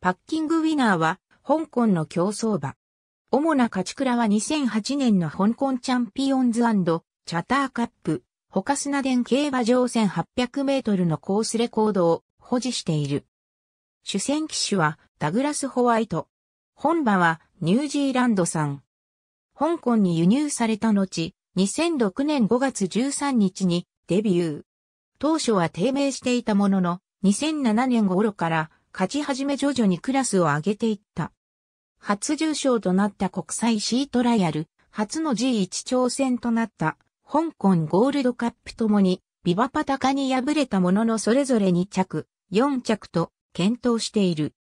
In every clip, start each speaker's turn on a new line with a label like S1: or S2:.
S1: パッキングウィナーは、香港の競争馬。主な勝ち倉は2008年の香港チャンピオンズチャターカップ、他砂田競馬場1800メートルのコースレコードを保持している。主戦騎手はダグラス・ホワイト。本馬はニュージーランド産。香港に輸入された後、2006年5月13日にデビュー。当初は低迷していたものの、2007年頃から勝ち始め徐々にクラスを上げていった。初重賞となった国際シートライアル、初の G1 挑戦となった香港ゴールドカップともにビバパタカに敗れたもののそれぞれ2着、4着と検討している。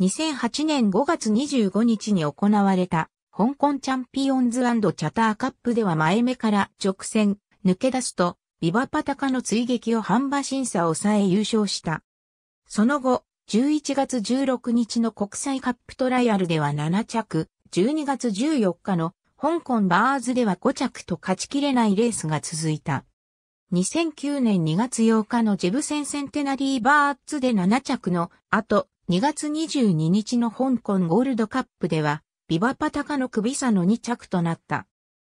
S1: 2008年5月25日に行われた香港チャンピオンズチャターカップでは前目から直線抜け出すとビバパタカの追撃を半馬審査を抑え優勝した。その後、11月16日の国際カップトライアルでは7着、12月14日の香港バーズでは5着と勝ちきれないレースが続いた。2009年2月8日のジェブセンセンテナリーバーツで7着の後、2月22日の香港ゴールドカップでは、ビバパタカの首差の2着となった。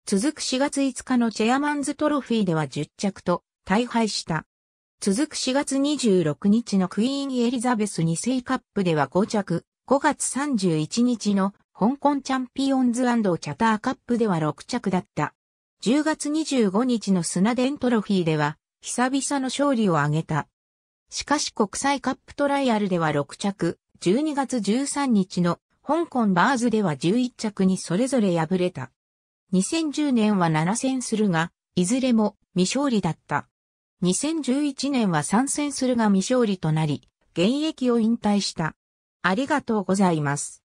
S1: 続く4月5日のチェアマンズトロフィーでは10着と大敗した。続く4月26日のクイーンエリザベス2世カップでは5着、5月31日の香港チャンピオンズチャターカップでは6着だった。10月25日のスナデントロフィーでは、久々の勝利を挙げた。しかし国際カップトライアルでは6着、12月13日の香港バーズでは11着にそれぞれ敗れた。2010年は7戦するが、いずれも未勝利だった。2011年は参戦するが未勝利となり、現役を引退した。ありがとうございます。